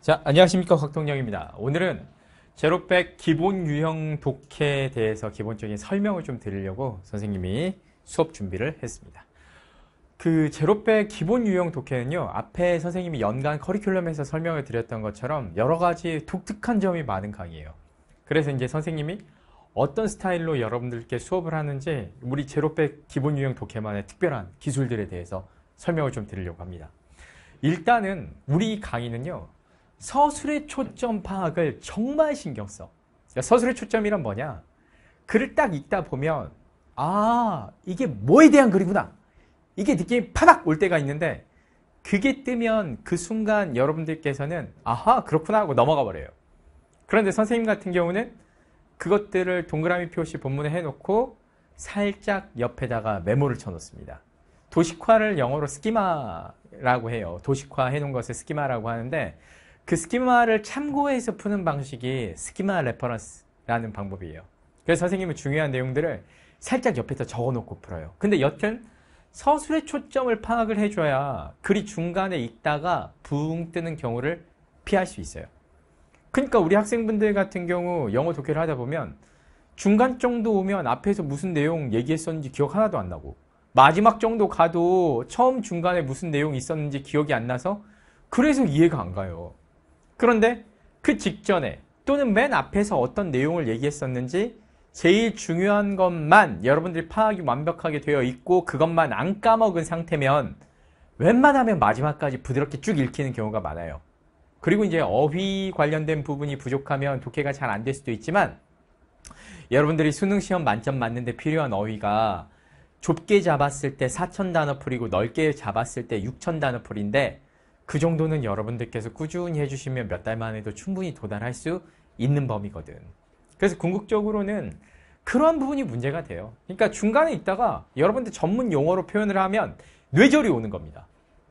자, 안녕하십니까. 곽동영입니다. 오늘은 제로백 기본 유형 독해에 대해서 기본적인 설명을 좀 드리려고 선생님이 수업 준비를 했습니다. 그 제로백 기본 유형 독해는요, 앞에 선생님이 연간 커리큘럼에서 설명을 드렸던 것처럼 여러 가지 독특한 점이 많은 강의예요. 그래서 이제 선생님이 어떤 스타일로 여러분들께 수업을 하는지 우리 제로백 기본 유형 독해만의 특별한 기술들에 대해서 설명을 좀 드리려고 합니다. 일단은 우리 강의는요, 서술의 초점 파악을 정말 신경 써. 그러니까 서술의 초점이란 뭐냐? 글을 딱 읽다 보면 아 이게 뭐에 대한 글이구나. 이게 느낌이 파닥 올 때가 있는데 그게 뜨면 그 순간 여러분들께서는 아하 그렇구나 하고 넘어가 버려요. 그런데 선생님 같은 경우는 그것들을 동그라미 표시 본문에 해놓고 살짝 옆에다가 메모를 쳐놓습니다. 도식화를 영어로 스키마라고 해요. 도식화 해놓은 것을 스키마라고 하는데 그 스키마를 참고해서 푸는 방식이 스키마 레퍼런스라는 방법이에요. 그래서 선생님은 중요한 내용들을 살짝 옆에다 적어놓고 풀어요. 근데 여튼 서술의 초점을 파악을 해줘야 글이 중간에 읽다가 붕 뜨는 경우를 피할 수 있어요. 그러니까 우리 학생분들 같은 경우 영어 독해를 하다 보면 중간 정도 오면 앞에서 무슨 내용 얘기했었는지 기억 하나도 안 나고 마지막 정도 가도 처음 중간에 무슨 내용이 있었는지 기억이 안 나서 그래서 이해가 안 가요. 그런데 그 직전에 또는 맨 앞에서 어떤 내용을 얘기했었는지 제일 중요한 것만 여러분들이 파악이 완벽하게 되어 있고 그것만 안 까먹은 상태면 웬만하면 마지막까지 부드럽게 쭉 읽히는 경우가 많아요. 그리고 이제 어휘 관련된 부분이 부족하면 독해가 잘 안 될 수도 있지만 여러분들이 수능 시험 만점 맞는데 필요한 어휘가 좁게 잡았을 때4,000 단어 풀이고 넓게 잡았을 때6,000 단어 풀인데 그 정도는 여러분들께서 꾸준히 해주시면 몇 달만 에도 충분히 도달할 수 있는 범위거든. 그래서 궁극적으로는 그런 부분이 문제가 돼요. 그러니까 중간에 있다가 여러분들 전문 용어로 표현을 하면 뇌절이 오는 겁니다.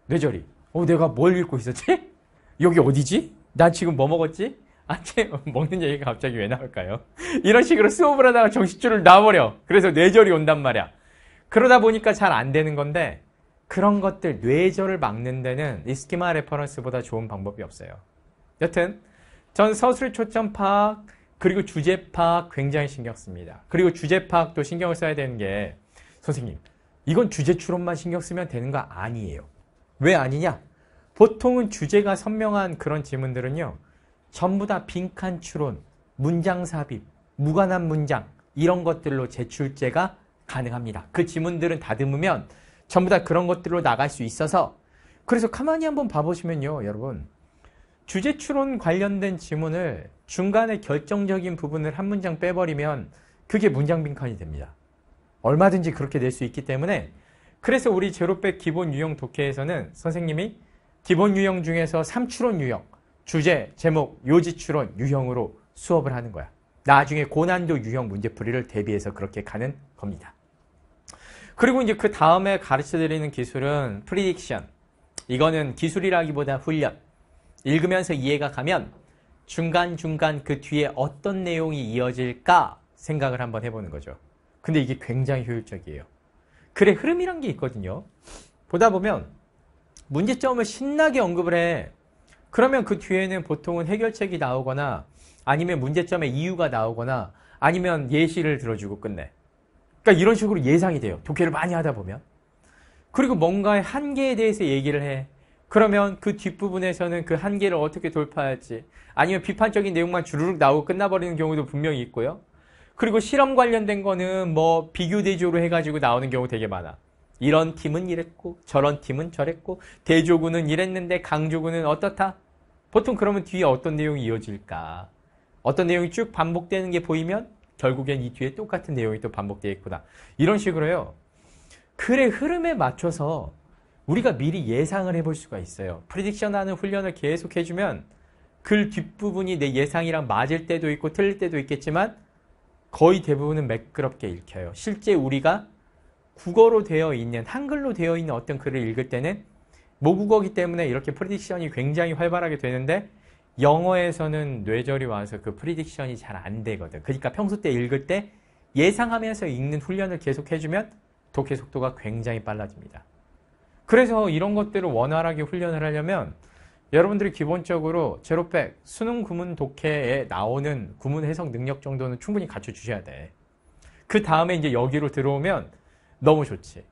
뇌절이. 어, 내가 뭘 읽고 있었지? 여기 어디지? 난 지금 뭐 먹었지? 아침 먹는 얘기가 갑자기 왜 나올까요? 이런 식으로 수업을 하다가 정신줄을 놔버려. 그래서 뇌절이 온단 말이야. 그러다 보니까 잘 안 되는 건데 그런 것들 뇌절을 막는 데는 이스키마 레퍼런스보다 좋은 방법이 없어요. 여튼 전 서술 초점 파악 그리고 주제 파악 굉장히 신경 씁니다. 그리고 주제 파악도 신경을 써야 되는 게 선생님 이건 주제 추론만 신경 쓰면 되는 거 아니에요. 왜 아니냐? 보통은 주제가 선명한 그런 질문들은요. 전부 다 빈칸 추론, 문장 삽입, 무관한 문장 이런 것들로 제출제가 가능합니다. 그 지문들은 다듬으면 전부 다 그런 것들로 나갈 수 있어서 그래서 가만히 한번 봐보시면요, 여러분. 주제 추론 관련된 지문을 중간에 결정적인 부분을 한 문장 빼버리면 그게 문장 빈칸이 됩니다. 얼마든지 그렇게 될 수 있기 때문에 그래서 우리 제로백 기본 유형 독해에서는 선생님이 기본 유형 중에서 3추론 유형, 주제, 제목, 요지 추론 유형으로 수업을 하는 거야. 나중에 고난도 유형 문제풀이를 대비해서 그렇게 가는 겁니다. 그리고 이제 그 다음에 가르쳐드리는 기술은 프리딕션. 이거는 기술이라기보다 훈련. 읽으면서 이해가 가면 중간중간 그 뒤에 어떤 내용이 이어질까 생각을 한번 해보는 거죠. 근데 이게 굉장히 효율적이에요. 그래, 흐름이란 게 있거든요. 보다 보면 문제점을 신나게 언급을 해. 그러면 그 뒤에는 보통은 해결책이 나오거나 아니면 문제점의 이유가 나오거나 아니면 예시를 들어주고 끝내. 그러니까 이런 식으로 예상이 돼요. 독해를 많이 하다 보면. 그리고 뭔가의 한계에 대해서 얘기를 해. 그러면 그 뒷부분에서는 그 한계를 어떻게 돌파할지 아니면 비판적인 내용만 주르륵 나오고 끝나버리는 경우도 분명히 있고요. 그리고 실험 관련된 거는 뭐 비교 대조로 해가지고 나오는 경우 되게 많아. 이런 팀은 이랬고 저런 팀은 저랬고 대조군은 이랬는데 강조군은 어떻다? 보통 그러면 뒤에 어떤 내용이 이어질까? 어떤 내용이 쭉 반복되는 게 보이면 결국엔 이 뒤에 똑같은 내용이 또 반복되어 있구나. 이런 식으로요. 글의 흐름에 맞춰서 우리가 미리 예상을 해볼 수가 있어요. 프리딕션 하는 훈련을 계속 해주면 글 뒷부분이 내 예상이랑 맞을 때도 있고 틀릴 때도 있겠지만 거의 대부분은 매끄럽게 읽혀요. 실제 우리가 국어로 되어 있는, 한글로 되어 있는 어떤 글을 읽을 때는 모국어기 때문에 이렇게 프리딕션이 굉장히 활발하게 되는데 영어에서는 뇌절이 와서 그 프리딕션이 잘 안 되거든. 그러니까 평소 때 읽을 때 예상하면서 읽는 훈련을 계속 해주면 독해 속도가 굉장히 빨라집니다. 그래서 이런 것들을 원활하게 훈련을 하려면 여러분들이 기본적으로 제로백 수능 구문 독해에 나오는 구문 해석 능력 정도는 충분히 갖춰주셔야 돼. 그 다음에 이제 여기로 들어오면 너무 좋지.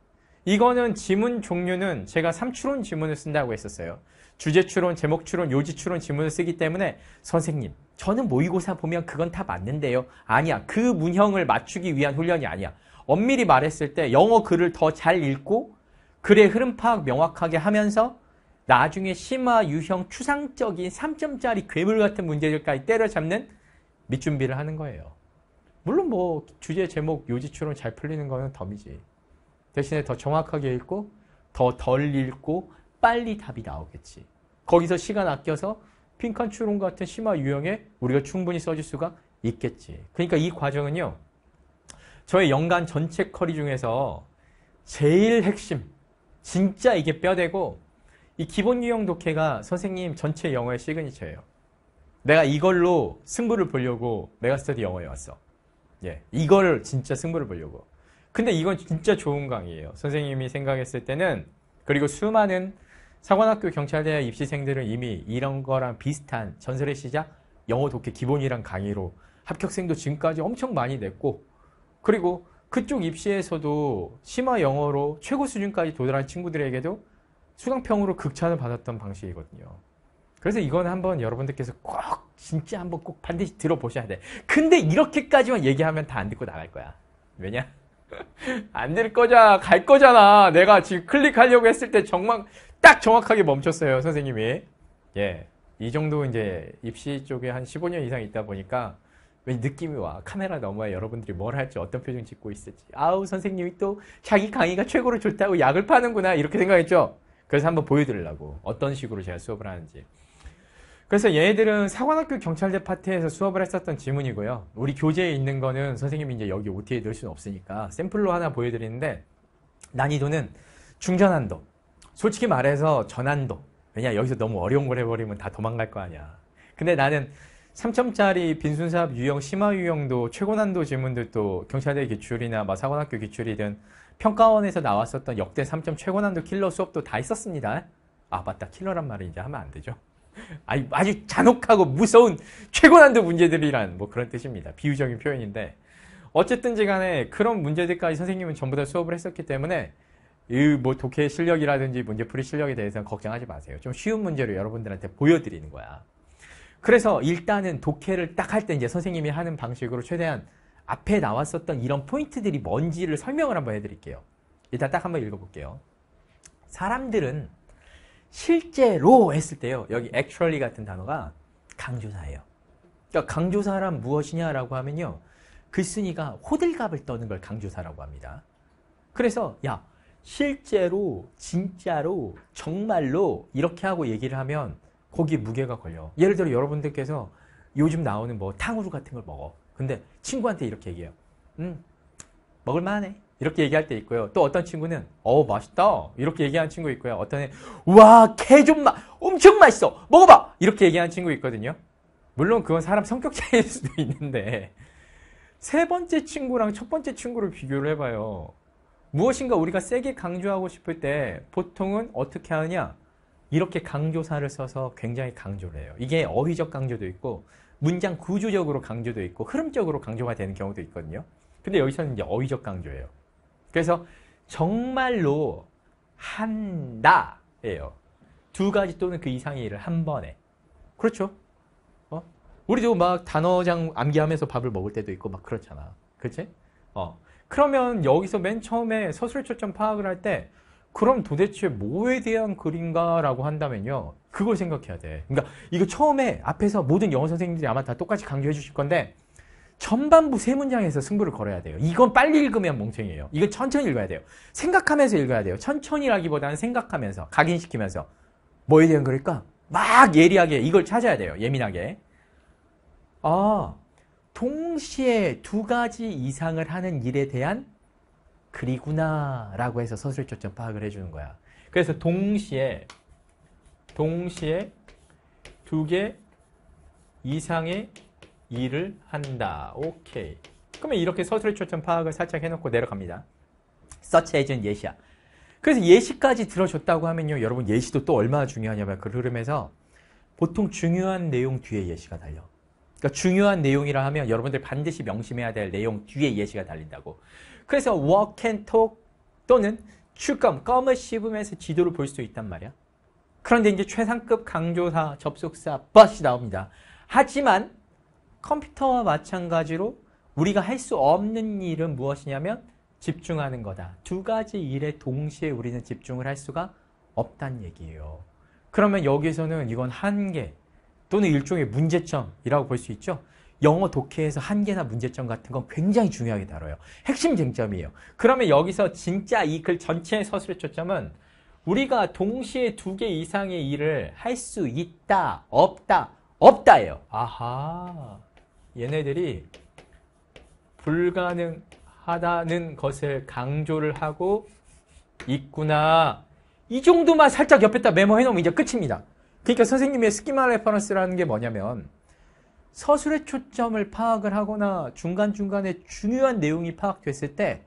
이거는 지문 종류는 제가 삼출원 지문을 쓴다고 했었어요. 주제 추론, 제목 추론, 요지 추론 지문을 쓰기 때문에 선생님, 저는 모의고사 보면 그건 다 맞는데요. 아니야. 그 문형을 맞추기 위한 훈련이 아니야. 엄밀히 말했을 때 영어 글을 더 잘 읽고 글의 흐름 파악 명확하게 하면서 나중에 심화 유형 추상적인 3점짜리 괴물 같은 문제들까지 때려잡는 밑준비를 하는 거예요. 물론 뭐 주제 제목 요지 추론 잘 풀리는 거는 덤이지. 대신에 더 정확하게 읽고 더 덜 읽고 빨리 답이 나오겠지. 거기서 시간 아껴서 핀칸츄론 같은 심화 유형에 우리가 충분히 써줄 수가 있겠지. 그러니까 이 과정은요. 저의 연간 전체 커리 중에서 제일 핵심, 진짜 이게 뼈대고 이 기본 유형 독해가 선생님 전체 영어의 시그니처예요. 내가 이걸로 승부를 보려고 메가스터디 영어에 왔어. 예, 이걸 진짜 승부를 보려고. 근데 이건 진짜 좋은 강의예요. 선생님이 생각했을 때는 그리고 수많은 사관학교 경찰대학 입시생들은 이미 이런 거랑 비슷한 전설의 시작 영어 독해 기본이란 강의로 합격생도 지금까지 엄청 많이 냈고 그리고 그쪽 입시에서도 심화 영어로 최고 수준까지 도달한 친구들에게도 수강평으로 극찬을 받았던 방식이거든요. 그래서 이건 한번 여러분들께서 꼭 진짜 한번 꼭 반드시 들어보셔야 돼. 근데 이렇게까지만 얘기하면 다 안 듣고 나갈 거야. 왜냐? 안될 거자 갈 거잖아. 내가 지금 클릭하려고 했을 때 정말 딱 정확하게 멈췄어요, 선생님이. 예. 이 정도 이제 입시 쪽에 한 15년 이상 있다 보니까 왜 느낌이 와. 카메라 너머에 여러분들이 뭘 할지 어떤 표정 짓고 있을지. 아우, 선생님이 또 자기 강의가 최고로 좋다고 약을 파는구나. 이렇게 생각했죠. 그래서 한번 보여드리려고. 어떤 식으로 제가 수업을 하는지. 그래서 얘네들은 사관학교 경찰대 파트에서 수업을 했었던 지문이고요. 우리 교재에 있는 거는 선생님이 이제 여기 OT에 넣을 수는 없으니까 샘플로 하나 보여드리는데 난이도는 중전한도. 솔직히 말해서 전환도. 왜냐 여기서 너무 어려운 걸 해버리면 다 도망갈 거 아니야. 근데 나는 3점짜리 빈순사업 유형, 심화 유형도 최고난도 질문들도 경찰대 기출이나 막 뭐 사관학교 기출이든 평가원에서 나왔었던 역대 3점 최고난도 킬러 수업도 다 있었습니다. 아 맞다 킬러란 말은 이제 하면 안 되죠. 아니, 아주 잔혹하고 무서운 최고난도 문제들이란 뭐 그런 뜻입니다. 비유적인 표현인데 어쨌든지 간에 그런 문제들까지 선생님은 전부 다 수업을 했었기 때문에 이뭐 독해 실력이라든지 문제풀이 실력에 대해서는 걱정하지 마세요. 좀 쉬운 문제로 여러분들한테 보여드리는 거야. 그래서 일단은 독해를 딱 할 때 이제 선생님이 하는 방식으로 최대한 앞에 나왔었던 이런 포인트들이 뭔지를 설명을 한번 해드릴게요. 일단 딱 한번 읽어볼게요. 사람들은 실제로 했을 때요. 여기 actually 같은 단어가 강조사예요. 그러니까 강조사란 무엇이냐라고 하면요. 글쓴이가 호들갑을 떠는 걸 강조사라고 합니다. 그래서 야 실제로 진짜로 정말로 이렇게 하고 얘기를 하면 거기 무게가 걸려. 예를 들어 여러분들께서 요즘 나오는 뭐 탕후루 같은 걸 먹어. 근데 친구한테 이렇게 얘기해요. 음, 먹을만해. 이렇게 얘기할 때 있고요. 또 어떤 친구는 어 맛있다 이렇게 얘기하는 친구 있고요. 어떤 애와개 좀 맛, 엄청 맛있어 먹어봐 이렇게 얘기하는 친구 있거든요. 물론 그건 사람 성격 차이일 수도 있는데 세 번째 친구랑 첫 번째 친구를 비교를 해봐요. 무엇인가 우리가 세게 강조하고 싶을 때 보통은 어떻게 하느냐? 이렇게 강조사를 써서 굉장히 강조를 해요. 이게 어휘적 강조도 있고 문장 구조적으로 강조도 있고 흐름적으로 강조가 되는 경우도 있거든요. 근데 여기서는 이제 어휘적 강조예요. 그래서 정말로 한다예요. 두 가지 또는 그 이상의 일을 한 번에. 그렇죠? 어? 우리도 막 단어장 암기하면서 밥을 먹을 때도 있고 막 그렇잖아. 그렇지? 어. 그러면 여기서 맨 처음에 서술 초점 파악을 할 때 그럼 도대체 뭐에 대한 글인가라고 한다면요. 그걸 생각해야 돼. 그러니까 이거 처음에 앞에서 모든 영어 선생님들이 아마 다 똑같이 강조해 주실 건데 전반부 세 문장에서 승부를 걸어야 돼요. 이건 빨리 읽으면 멍청이에요. 이건 천천히 읽어야 돼요. 생각하면서 읽어야 돼요. 천천히라기보다는 생각하면서 각인시키면서 뭐에 대한 글일까? 막 예리하게 이걸 찾아야 돼요. 예민하게. 아, 동시에 두 가지 이상을 하는 일에 대한 글이구나라고 해서 서술조점 파악을 해주는 거야. 그래서 동시에 동시에 두 개 이상의 일을 한다. 오케이. 그러면 이렇게 서술의초점 파악을 살짝 해놓고 내려갑니다. 서치에이준 예시야. 그래서 예시까지 들어줬다고 하면요. 여러분 예시도 또 얼마나 중요하냐면 그 흐름에서 보통 중요한 내용 뒤에 예시가 달려. 그러니까 중요한 내용이라 하면 여러분들 반드시 명심해야 될 내용 뒤에 예시가 달린다고. 그래서 walk and talk 또는 출검, 껌을 씹으면서 지도를 볼 수 있단 말이야. 그런데 이제 최상급 강조사, 접속사, 버 u 이 나옵니다. 하지만 컴퓨터와 마찬가지로 우리가 할 수 없는 일은 무엇이냐면 집중하는 거다. 두 가지 일에 동시에 우리는 집중을 할 수가 없단 얘기예요. 그러면 여기서는 이건 한계, 또는 일종의 문제점이라고 볼 수 있죠. 영어 독해에서 한계나 문제점 같은 건 굉장히 중요하게 다뤄요. 핵심 쟁점이에요. 그러면 여기서 진짜 이 글 전체의 서술의 초점은 우리가 동시에 두 개 이상의 일을 할 수 있다, 없다, 없다예요. 아하, 얘네들이 불가능하다는 것을 강조를 하고 있구나. 이 정도만 살짝 옆에다 메모해 놓으면 이제 끝입니다. 그러니까 선생님의 스키마 레퍼런스라는 게 뭐냐면 서술의 초점을 파악을 하거나 중간중간에 중요한 내용이 파악됐을 때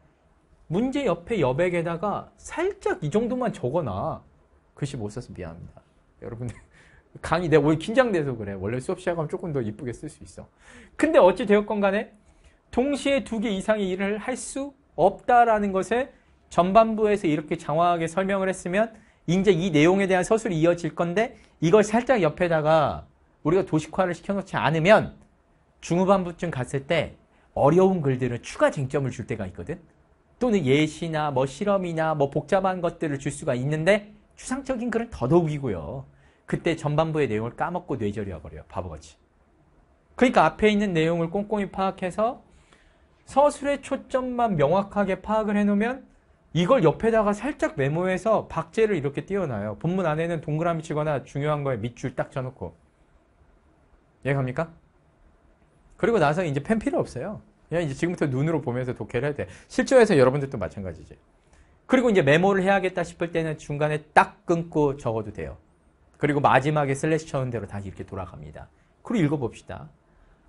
문제 옆에 여백에다가 살짝 이 정도만 적어놔. 글씨 못 써서 미안합니다. 여러분들 강의 내가 오늘 긴장돼서 그래. 원래 수업 시작하면 조금 더 이쁘게 쓸 수 있어. 근데 어찌 되었건 간에 동시에 두 개 이상의 일을 할 수 없다라는 것에 전반부에서 이렇게 장황하게 설명을 했으면 이제 이 내용에 대한 서술이 이어질 건데 이걸 살짝 옆에다가 우리가 도식화를 시켜놓지 않으면 중후반부쯤 갔을 때 어려운 글들은 추가 쟁점을 줄 때가 있거든. 또는 예시나 뭐 실험이나 뭐 복잡한 것들을 줄 수가 있는데 추상적인 글은 더더욱이고요. 그때 전반부의 내용을 까먹고 뇌절이 어버려요 바보같이. 그러니까 앞에 있는 내용을 꼼꼼히 파악해서 서술의 초점만 명확하게 파악을 해놓으면 이걸 옆에다가 살짝 메모해서 박제를 이렇게 띄워놔요. 본문 안에는 동그라미 치거나 중요한 거에 밑줄 딱 쳐놓고. 이해갑니까? 그리고 나서 이제 펜 필요 없어요. 그냥 이제 지금부터 눈으로 보면서 독해를 해야 돼. 실전에서 여러분들도 마찬가지지. 그리고 이제 메모를 해야겠다 싶을 때는 중간에 딱 끊고 적어도 돼요. 그리고 마지막에 슬래시 쳐는 대로 다시 이렇게 돌아갑니다. 그리고 읽어봅시다.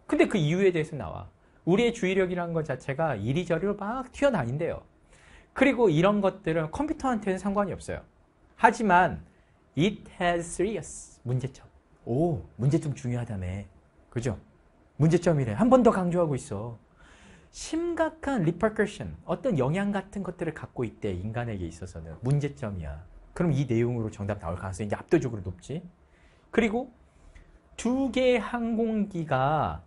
근데 그 이유에 대해서 나와. 우리의 주의력이라는 것 자체가 이리저리로 막 튀어나온대요. 그리고 이런 것들은 컴퓨터한테는 상관이 없어요. 하지만 it has serious 문제점. 오, 문제점 중요하다며. 그죠? 문제점이래. 한 번 더 강조하고 있어. 심각한 리퍼커션, 어떤 영향 같은 것들을 갖고 있대, 인간에게 있어서는. 문제점이야. 그럼 이 내용으로 정답 나올 가능성이 압도적으로 높지. 그리고 두 개의 항공기가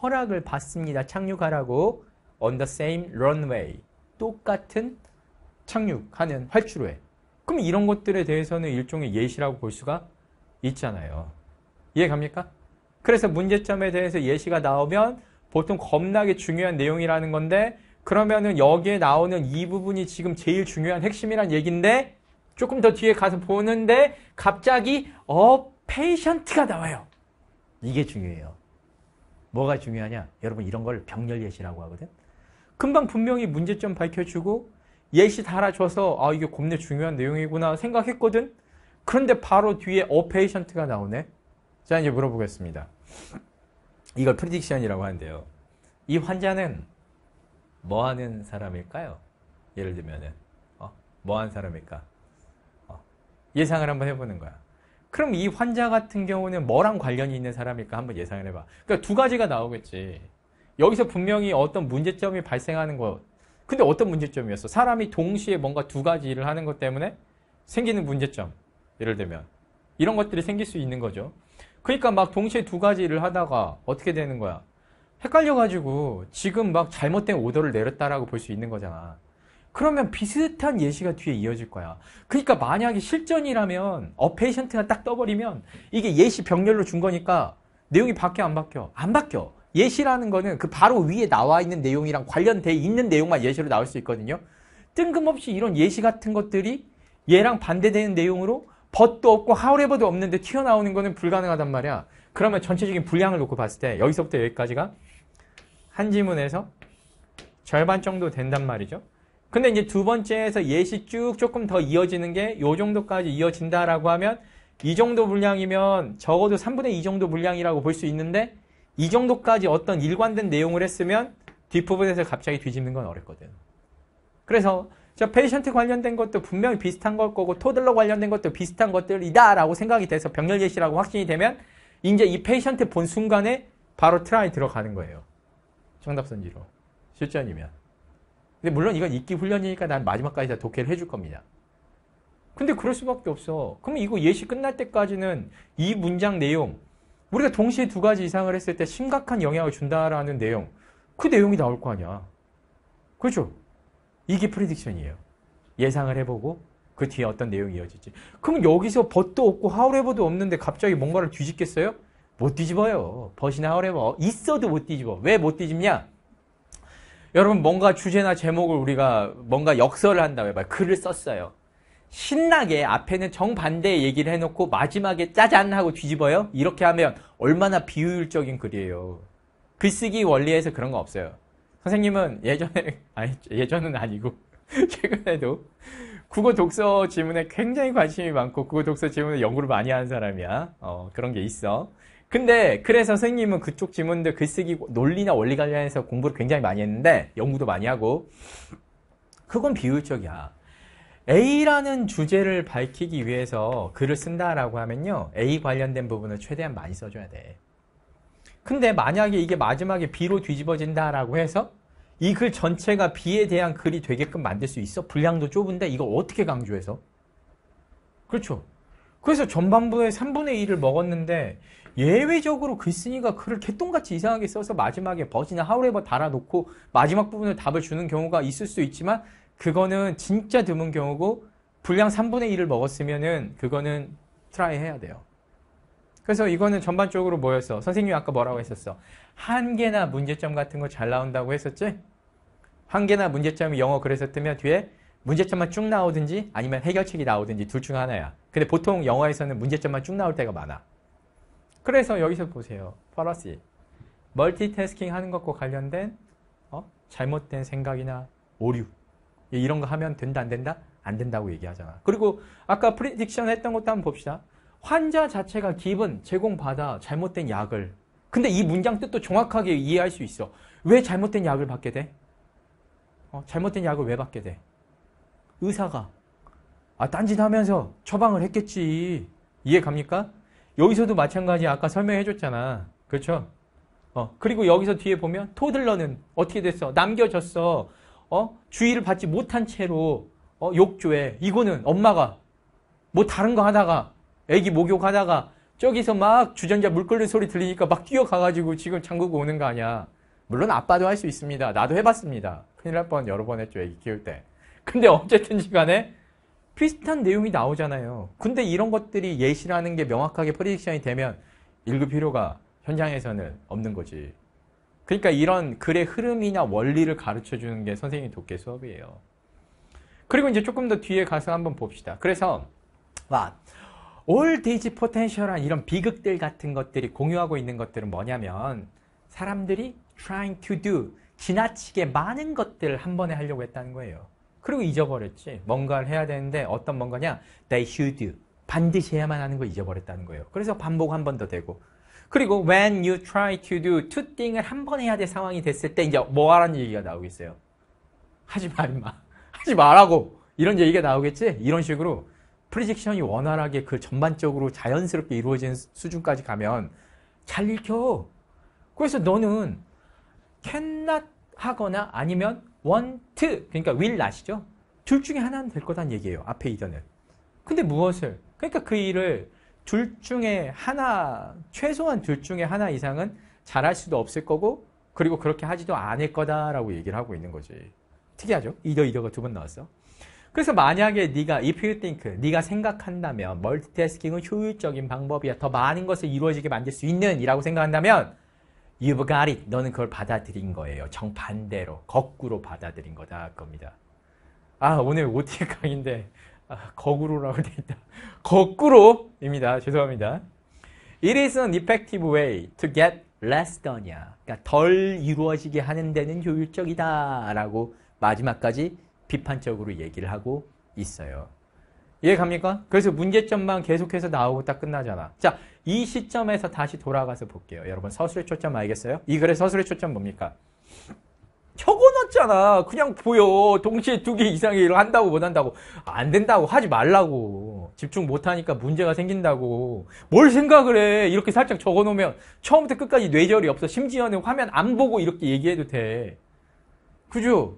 허락을 받습니다. 착륙하라고 on the same runway. 똑같은 착륙하는 활주로에 그럼 이런 것들에 대해서는 일종의 예시라고 볼 수가 있잖아요. 이해 갑니까? 그래서 문제점에 대해서 예시가 나오면 보통 겁나게 중요한 내용이라는 건데 그러면은 여기에 나오는 이 부분이 지금 제일 중요한 핵심이란 얘기인데 조금 더 뒤에 가서 보는데 갑자기 어 페이션트가 나와요. 이게 중요해요. 뭐가 중요하냐? 여러분 이런 걸 병렬 예시라고 하거든. 금방 분명히 문제점 밝혀주고 예시 달아줘서 아 이게 겁내 중요한 내용이구나 생각했거든. 그런데 바로 뒤에 어페이션트가 나오네. 자 이제 물어보겠습니다. 이걸 프리딕션이라고 하는데요. 이 환자는 뭐 하는 사람일까요? 예를 들면은 어, 뭐는 사람일까? 어, 예상을 한번 해보는 거야. 그럼 이 환자 같은 경우는 뭐랑 관련이 있는 사람일까 한번 예상을 해봐. 그러니까 두 가지가 나오겠지. 여기서 분명히 어떤 문제점이 발생하는 것 근데 어떤 문제점이었어? 사람이 동시에 뭔가 두 가지 일을 하는 것 때문에 생기는 문제점. 예를 들면 이런 것들이 생길 수 있는 거죠. 그러니까 막 동시에 두 가지 일을 하다가 어떻게 되는 거야? 헷갈려가지고 지금 막 잘못된 오더를 내렸다라고 볼 수 있는 거잖아. 그러면 비슷한 예시가 뒤에 이어질 거야. 그러니까 만약에 실전이라면 어페이션트가 딱 떠버리면 이게 예시 병렬로 준 거니까 내용이 바뀌어 안 바뀌어? 안 바뀌어. 예시라는 거는 그 바로 위에 나와 있는 내용이랑 관련돼 있는 내용만 예시로 나올 수 있거든요. 뜬금없이 이런 예시 같은 것들이 얘랑 반대되는 내용으로 벗도 없고 하울에버도 없는데 튀어나오는 거는 불가능하단 말이야. 그러면 전체적인 분량을 놓고 봤을 때 여기서부터 여기까지가 한 지문에서 절반 정도 된단 말이죠. 근데 이제 두 번째에서 예시 쭉 조금 더 이어지는 게 요 정도까지 이어진다라고 하면 이 정도 분량이면 적어도 3분의 2 정도 분량이라고 볼 수 있는데 이 정도까지 어떤 일관된 내용을 했으면 뒷부분에서 갑자기 뒤집는 건 어렵거든. 그래서 저 페이션트 관련된 것도 분명히 비슷한 걸 거고 토들러 관련된 것도 비슷한 것들이다라고 생각이 돼서 병렬 예시라고 확신이 되면 이제 이 페이션트 본 순간에 바로 트라이 들어가는 거예요. 정답 선지로 실전이면. 근데 물론 이건 익기 훈련이니까 난 마지막까지 다 독해를 해줄 겁니다. 근데 그럴 수밖에 없어. 그럼 이거 예시 끝날 때까지는 이 문장 내용 우리가 동시에 두 가지 이상을 했을 때 심각한 영향을 준다라는 내용, 그 내용이 나올 거 아니야. 그렇죠? 이게 프리딕션이에요. 예상을 해보고 그 뒤에 어떤 내용이 이어질지. 그럼 여기서 벗도 없고 하울레버도 없는데 갑자기 뭔가를 뒤집겠어요? 못 뒤집어요. 벗이나 하울레버 있어도 못 뒤집어. 왜 못 뒤집냐? 여러분 뭔가 주제나 제목을 우리가 뭔가 역설을 한다고 해봐요. 글을 썼어요. 신나게 앞에는 정반대 의 얘기를 해놓고 마지막에 짜잔 하고 뒤집어요? 이렇게 하면 얼마나 비효율적인 글이에요. 글쓰기 원리에서 그런 거 없어요. 선생님은 예전에, 아니, 예전은 아니고, 최근에도 국어 독서 지문에 굉장히 관심이 많고, 국어 독서 지문을 연구를 많이 하는 사람이야. 어, 그런 게 있어. 근데, 그래서 선생님은 그쪽 지문들 글쓰기 논리나 원리 관련해서 공부를 굉장히 많이 했는데, 연구도 많이 하고, 그건 비효율적이야. A라는 주제를 밝히기 위해서 글을 쓴다라고 하면요. A 관련된 부분을 최대한 많이 써줘야 돼. 근데 만약에 이게 마지막에 B로 뒤집어진다라고 해서 이 글 전체가 B에 대한 글이 되게끔 만들 수 있어? 분량도 좁은데 이걸 어떻게 강조해서? 그렇죠. 그래서 전반부에 3분의 1을 먹었는데 예외적으로 글쓴이가 글을 개똥같이 이상하게 써서 마지막에 버지나 하울에버 달아놓고 마지막 부분을 답을 주는 경우가 있을 수 있지만 그거는 진짜 드문 경우고 분량 3분의 1을 먹었으면은 그거는 트라이 해야 돼요. 그래서 이거는 전반적으로 뭐였어? 선생님이 아까 뭐라고 했었어? 한계나 문제점 같은 거 잘 나온다고 했었지? 한계나 문제점이 영어 그래서 뜨면 뒤에 문제점만 쭉 나오든지 아니면 해결책이 나오든지 둘 중 하나야. 근데 보통 영어에서는 문제점만 쭉 나올 때가 많아. 그래서 여기서 보세요. 파라시. 멀티태스킹 하는 것과 관련된 어? 잘못된 생각이나 오류. 예, 이런 거 하면 된다 안 된다? 안 된다고 얘기하잖아. 그리고 아까 프리딕션 했던 것도 한번 봅시다. 환자 자체가 기분 제공받아 잘못된 약을 근데 이 문장 뜻도 정확하게 이해할 수 있어. 왜 잘못된 약을 받게 돼? 어, 잘못된 약을 왜 받게 돼? 의사가 아 딴짓 하면서 처방을 했겠지. 이해 갑니까? 여기서도 마찬가지 아까 설명해 줬잖아. 그렇죠? 어, 그리고 여기서 뒤에 보면 토들러는 어떻게 됐어? 남겨졌어. 어? 주의를 받지 못한 채로 어? 욕조에 이거는 엄마가 뭐 다른 거 하다가 애기 목욕하다가 저기서 막 주전자 물 끓는 소리 들리니까 막 뛰어가가지고 지금 잠그고 오는 거 아니야. 물론 아빠도 할 수 있습니다. 나도 해봤습니다. 큰일 날 뻔 여러 번 했죠. 애기 키울 때. 근데 어쨌든 시간에 비슷한 내용이 나오잖아요. 근데 이런 것들이 예시라는 게 명확하게 프리딕션이 되면 읽을 필요가 현장에서는 없는 거지. 그러니까 이런 글의 흐름이나 원리를 가르쳐 주는 게 선생님 독해 수업이에요. 그리고 이제 조금 더 뒤에 가서 한번 봅시다. 그래서 와, 올 데이지 포텐셜한 이런 비극들 같은 것들이 공유하고 있는 것들은 뭐냐면 사람들이 trying to do 지나치게 많은 것들을 한 번에 하려고 했다는 거예요. 그리고 잊어버렸지. 뭔가를 해야 되는데 어떤 뭔가냐? They should do. 반드시 해야만 하는 걸 잊어버렸다는 거예요. 그래서 반복 한 번 더 되고 그리고 when you try to do two thing을 s 한번 해야 될 상황이 됐을 때 이제 뭐 하라는 얘기가 나오고 있어요. 하지 마 임마. 하지 말라고. 이런 얘기가 나오겠지? 이런 식으로 프리젝션이 원활하게 그 전반적으로 자연스럽게 이루어진 수준까지 가면 잘 읽혀. 그래서 너는 cannot 하거나 아니면 want, 그러니까 will n 시죠둘 중에 하나는 될 거란 얘기예요. 앞에 이전에 근데 무엇을? 그러니까 그 일을 둘 중에 하나, 최소한 둘 중에 하나 이상은 잘할 수도 없을 거고, 그리고 그렇게 하지도 않을 거다라고 얘기를 하고 있는 거지. 특이하죠? 이더 이더가 두 번 나왔어. 그래서 만약에 네가 if you think, 네가 생각한다면 멀티태스킹은 효율적인 방법이야. 더 많은 것을 이루어지게 만들 수 있는 이라고 생각한다면 you've got it. 너는 그걸 받아들인 거예요. 정반대로, 거꾸로 받아들인 거다. 겁니다. 아, 오늘 OT 강인데 의 아, 거꾸로라고 돼 있다. 거꾸로입니다. 죄송합니다. It is an effective way to get less d o n e 그러니까 덜 이루어지게 하는 데는 효율적이다. 라고 마지막까지 비판적으로 얘기를 하고 있어요. 이해갑니까? 그래서 문제점만 계속해서 나오고 딱 끝나잖아. 자, 이 시점에서 다시 돌아가서 볼게요. 여러분, 서술의 초점 알겠어요? 이 글의 서술의 초점 뭡니까? 적어놨잖아. 그냥 보여. 동시에 두 개 이상의 일을 한다고 못 한다고. 안 된다고 하지 말라고. 집중 못하니까 문제가 생긴다고. 뭘 생각을 해. 이렇게 살짝 적어놓으면 처음부터 끝까지 뇌절이 없어. 심지어는 화면 안 보고 이렇게 얘기해도 돼. 그죠?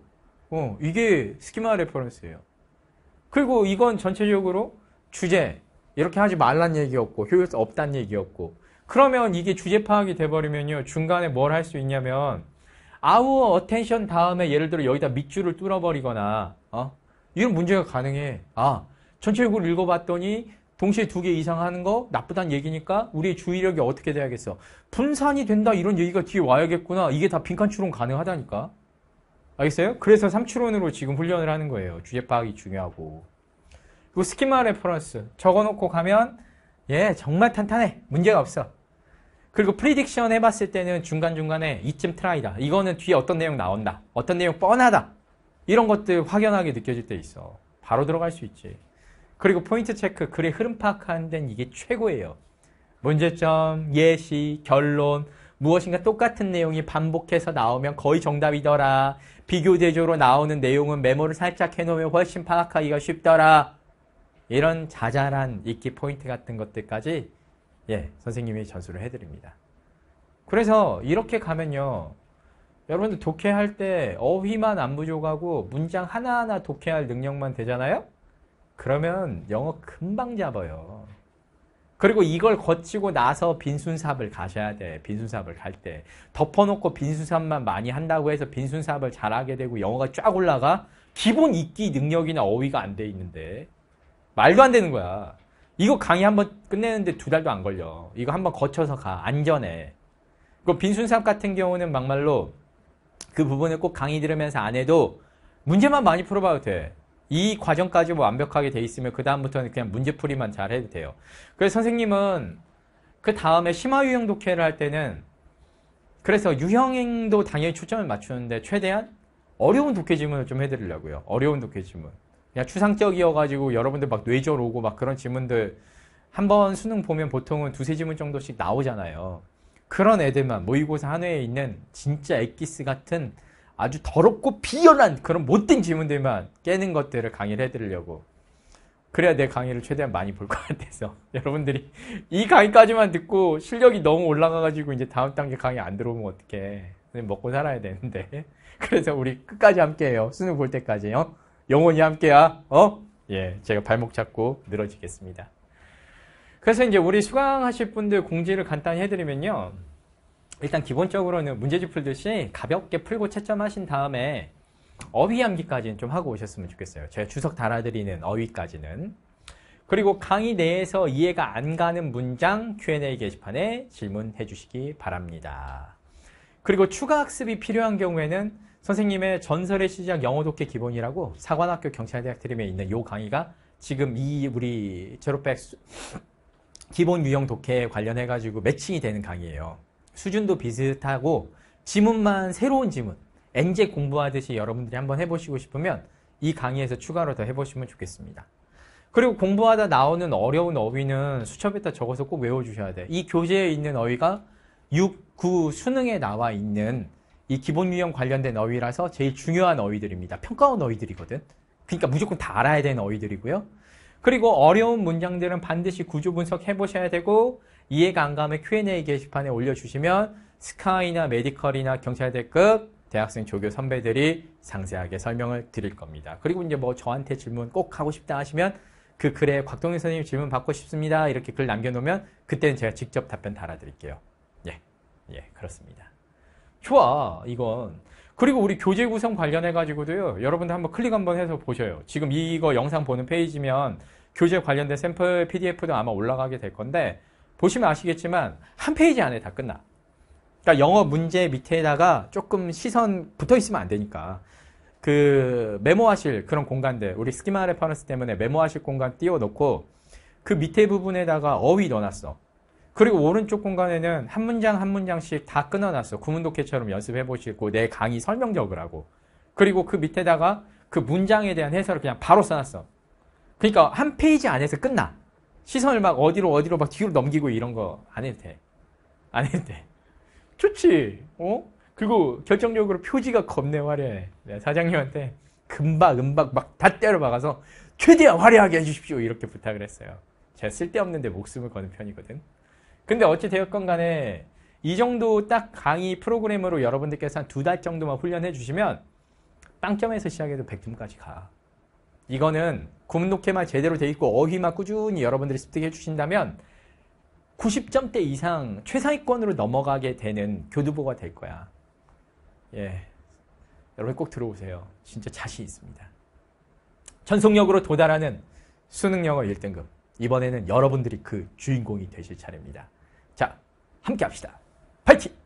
어, 이게 스키마 레퍼런스예요. 그리고 이건 전체적으로 주제. 이렇게 하지 말란 얘기였고 효율성 없단 얘기였고 그러면 이게 주제 파악이 돼버리면요 중간에 뭘 할 수 있냐면 아우 어텐션 다음에 예를 들어 여기다 밑줄을 뚫어버리거나 어? 이런 문제가 가능해. 아 전체적으로 읽어봤더니 동시에 두 개 이상 하는 거 나쁘단 얘기니까 우리의 주의력이 어떻게 돼야겠어. 분산이 된다 이런 얘기가 뒤에 와야겠구나. 이게 다 빈칸 추론 가능하다니까. 알겠어요? 그래서 3추론으로 지금 훈련을 하는 거예요. 주제 파악이 중요하고. 그리고 스키마 레퍼런스 적어놓고 가면 예 정말 탄탄해. 문제가 없어. 그리고 프리딕션 해봤을 때는 중간중간에 이쯤 트라이다. 이거는 뒤에 어떤 내용 나온다. 어떤 내용 뻔하다. 이런 것들 확연하게 느껴질 때 있어. 바로 들어갈 수 있지. 그리고 포인트 체크, 글의 흐름 파악하는 데는 이게 최고예요. 문제점, 예시, 결론, 무엇인가 똑같은 내용이 반복해서 나오면 거의 정답이더라. 비교대조로 나오는 내용은 메모를 살짝 해놓으면 훨씬 파악하기가 쉽더라. 이런 자잘한 읽기 포인트 같은 것들까지 예, 선생님이 전수를 해드립니다. 그래서 이렇게 가면요. 여러분들 독해할 때 어휘만 안 부족하고 문장 하나하나 독해할 능력만 되잖아요? 그러면 영어 금방 잡아요. 그리고 이걸 거치고 나서 빈순삽을 가셔야 돼. 빈순삽을 갈 때. 덮어놓고 빈순삽만 많이 한다고 해서 빈순삽을 잘하게 되고 영어가 쫙 올라가? 기본 읽기 능력이나 어휘가 안 돼 있는데. 말도 안 되는 거야. 이거 강의 한번 끝내는데 두 달도 안 걸려. 이거 한번 거쳐서 가. 안전해. 그 빈순삽 같은 경우는 막말로 그 부분을 꼭 강의 들으면서 안 해도 문제만 많이 풀어봐도 돼. 이 과정까지 뭐 완벽하게 돼 있으면 그 다음부터는 그냥 문제풀이만 잘 해도 돼요. 그래서 선생님은 그 다음에 심화 유형 독해를 할 때는 그래서 유형행도 당연히 초점을 맞추는데 최대한 어려운 독해 질문을 좀 해드리려고요. 어려운 독해 질문. 그냥 추상적이어가지고 여러분들 막 뇌절 오고 막 그런 질문들 한번 수능 보면 보통은 두세 질문 정도씩 나오잖아요. 그런 애들만 모의고사 한회에 있는 진짜 엑기스 같은 아주 더럽고 비열한 그런 못된 질문들만 깨는 것들을 강의를 해드리려고 그래야 내 강의를 최대한 많이 볼 것 같아서 여러분들이 이 강의까지만 듣고 실력이 너무 올라가가지고 이제 다음 단계 강의 안 들어오면 어떡해 먹고 살아야 되는데 그래서 우리 끝까지 함께해요 수능 볼 때까지요 영원히 함께야. 어? 예, 제가 발목 잡고 늘어지겠습니다. 그래서 이제 우리 수강하실 분들 공지를 간단히 해드리면요. 일단 기본적으로는 문제집 풀듯이 가볍게 풀고 채점하신 다음에 어휘 암기까지는 좀 하고 오셨으면 좋겠어요. 제가 주석 달아드리는 어휘까지는. 그리고 강의 내에서 이해가 안 가는 문장 Q&A 게시판에 질문해 주시기 바랍니다. 그리고 추가 학습이 필요한 경우에는 선생님의 전설의 시작 영어 독해 기본이라고 사관학교 경찰대학 트림에 있는 요 강의가 지금 이 우리 제로백 기본 유형 독해에 관련해 가지고 매칭이 되는 강의예요. 수준도 비슷하고 지문만 새로운 지문 엔제 공부하듯이 여러분들이 한번 해보시고 싶으면 이 강의에서 추가로 더 해보시면 좋겠습니다. 그리고 공부하다 나오는 어려운 어휘는 수첩에다 적어서 꼭 외워주셔야 돼요. 이 교재에 있는 어휘가 6, 9 수능에 나와 있는 이 기본 유형 관련된 어휘라서 제일 중요한 어휘들입니다. 평가원 어휘들이거든. 그러니까 무조건 다 알아야 되는 어휘들이고요. 그리고 어려운 문장들은 반드시 구조 분석해 보셔야 되고 이해가 안 가면 Q&A 게시판에 올려주시면 스카이나 메디컬이나 경찰대급 대학생 조교 선배들이 상세하게 설명을 드릴 겁니다. 그리고 이제 뭐 저한테 질문 꼭 하고 싶다 하시면 그 글에 곽동현 선생님 질문 받고 싶습니다. 이렇게 글 남겨놓으면 그때는 제가 직접 답변 달아드릴게요. 예, 예, 그렇습니다. 좋아, 이건. 그리고 우리 교재 구성 관련해 가지고도요. 여러분들 한번 클릭 한번 해서 보셔요. 지금 이거 영상 보는 페이지면 교재 관련된 샘플 PDF도 아마 올라가게 될 건데 보시면 아시겠지만 한 페이지 안에 다 끝나. 그러니까 영어 문제 밑에다가 조금 시선 붙어 있으면 안 되니까 그 메모하실 그런 공간들 우리 스키마 레퍼런스 때문에 메모하실 공간 띄워 놓고 그 밑에 부분에다가 어휘 넣어놨어. 그리고 오른쪽 공간에는 한 문장 한 문장씩 다 끊어놨어. 구문독해처럼 연습해 보시고 내 강의 설명 적으하고 그리고 그 밑에다가 그 문장에 대한 해설을 그냥 바로 써놨어. 그러니까 한 페이지 안에서 끝나. 시선을 막 어디로 어디로 막 뒤로 넘기고 이런 거 안 해도 돼. 안 해도 돼. 좋지. 어? 그리고 결정적으로 표지가 겁내 화려해. 네, 사장님한테 금박 은박 막 다 때려 박아서 최대한 화려하게 해주십시오. 이렇게 부탁을 했어요. 제가 쓸데없는데 목숨을 거는 편이거든. 근데 어찌 되었건 간에 이 정도 딱 강의 프로그램으로 여러분들께서 한 두 달 정도만 훈련해 주시면 빵점에서 시작해도 100점까지 가. 이거는 구문 독해만 제대로 돼 있고 어휘만 꾸준히 여러분들이 습득해 주신다면 90점대 이상 최상위권으로 넘어가게 되는 교두보가 될 거야. 예. 여러분 꼭 들어오세요. 진짜 자신 있습니다. 전속력으로 도달하는 수능 영어 1등급. 이번에는 여러분들이 그 주인공이 되실 차례입니다. 자, 함께 합시다. 파이팅!